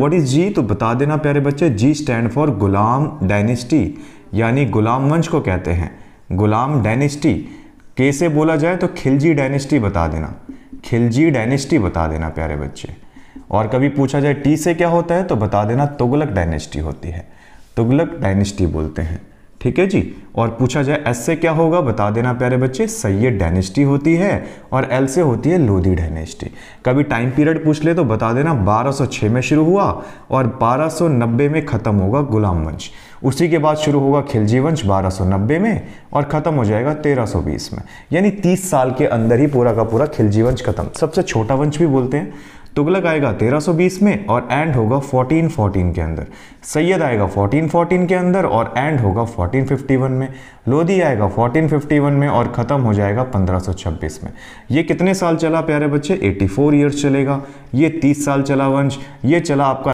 what is जी तो बता देना प्यारे बच्चे जी स्टैंड फॉर गुलाम डायनेस्टी यानी गुलाम वंश को कहते हैं गुलाम डायनेस्टी कैसे बोला जाए तो खिलजी डायनेस्टी बता देना खिलजी डायनेस्टी बता देना प्यारे बच्चे और कभी पूछा जाए टी से क्या होता है तो बता देना तुगलक डायनेस्टी होती है तुगलक डायनेस्टी बोलते हैं ठीक है जी और पूछा जाए एस से क्या होगा बता देना प्यारे बच्चे सैयद डायनेस्टी होती है और एल से होती है लोधी डायनेस्टी कभी टाइम पीरियड पूछ ले तो बता देना 1206 में शुरू हुआ और 1290 में ख़त्म होगा गुलाम वंश उसी के बाद शुरू होगा खिलजी वंश 1290 में और ख़त्म हो जाएगा 1320 में यानी 30 साल के अंदर ही पूरा का पूरा खिलजी वंश ख़त्म सबसे छोटा वंश भी बोलते हैं तुगलक आएगा 1320 में और एंड होगा 1414 के अंदर सैयद आएगा 1414 के अंदर और एंड होगा 1451 में लोधी आएगा 1451 में और ख़त्म हो जाएगा 1526 में ये कितने साल चला प्यारे बच्चे 84 इयर्स चलेगा ये 30 साल चला वंश ये चला आपका